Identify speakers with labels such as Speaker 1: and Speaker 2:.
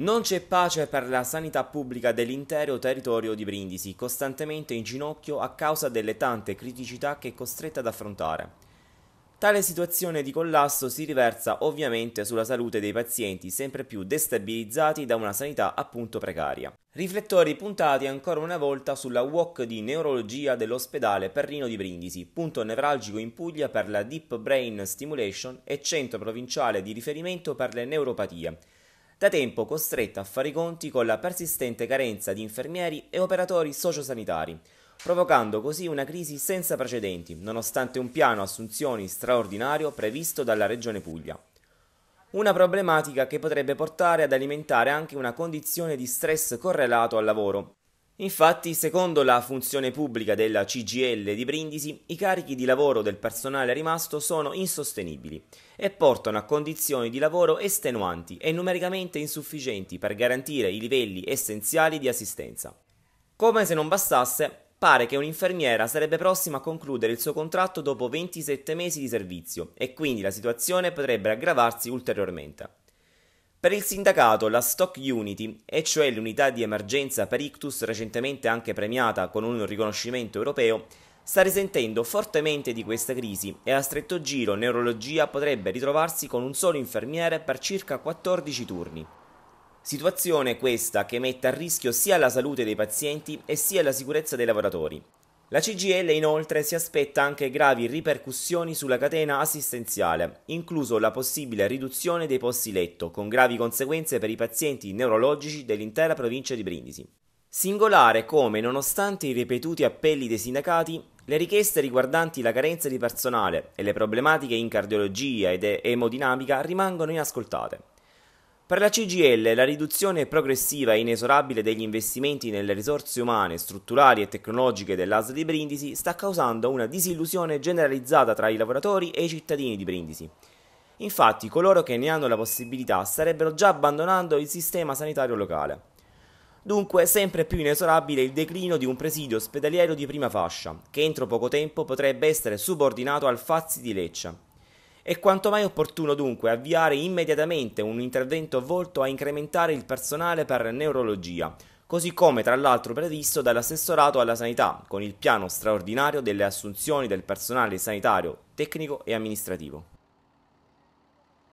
Speaker 1: Non c'è pace per la sanità pubblica dell'intero territorio di Brindisi, costantemente in ginocchio a causa delle tante criticità che è costretta ad affrontare. Tale situazione di collasso si riversa ovviamente sulla salute dei pazienti, sempre più destabilizzati da una sanità appunto precaria. Riflettori puntati ancora una volta sulla walk di neurologia dell'ospedale Perrino di Brindisi, punto nevralgico in Puglia per la Deep Brain Stimulation e centro provinciale di riferimento per le neuropatie da tempo costretta a fare i conti con la persistente carenza di infermieri e operatori sociosanitari, provocando così una crisi senza precedenti, nonostante un piano assunzioni straordinario previsto dalla Regione Puglia. Una problematica che potrebbe portare ad alimentare anche una condizione di stress correlato al lavoro Infatti, secondo la funzione pubblica della CGL di Brindisi, i carichi di lavoro del personale rimasto sono insostenibili e portano a condizioni di lavoro estenuanti e numericamente insufficienti per garantire i livelli essenziali di assistenza. Come se non bastasse, pare che un'infermiera sarebbe prossima a concludere il suo contratto dopo 27 mesi di servizio e quindi la situazione potrebbe aggravarsi ulteriormente. Per il sindacato la Stock Unity, e cioè l'unità di emergenza per ictus recentemente anche premiata con un riconoscimento europeo, sta risentendo fortemente di questa crisi e a stretto giro neurologia potrebbe ritrovarsi con un solo infermiere per circa 14 turni. Situazione questa che mette a rischio sia la salute dei pazienti e sia la sicurezza dei lavoratori. La CGL inoltre si aspetta anche gravi ripercussioni sulla catena assistenziale, incluso la possibile riduzione dei posti letto, con gravi conseguenze per i pazienti neurologici dell'intera provincia di Brindisi. Singolare come, nonostante i ripetuti appelli dei sindacati, le richieste riguardanti la carenza di personale e le problematiche in cardiologia ed emodinamica rimangono inascoltate. Per la CGL la riduzione progressiva e inesorabile degli investimenti nelle risorse umane, strutturali e tecnologiche dell'ASL di Brindisi sta causando una disillusione generalizzata tra i lavoratori e i cittadini di Brindisi. Infatti coloro che ne hanno la possibilità starebbero già abbandonando il sistema sanitario locale. Dunque sempre più inesorabile il declino di un presidio ospedaliero di prima fascia, che entro poco tempo potrebbe essere subordinato al Fazzi di Lecce, è quanto mai opportuno dunque avviare immediatamente un intervento volto a incrementare il personale per neurologia, così come tra l'altro previsto dall'assessorato alla sanità, con il piano straordinario delle assunzioni del personale sanitario, tecnico e amministrativo.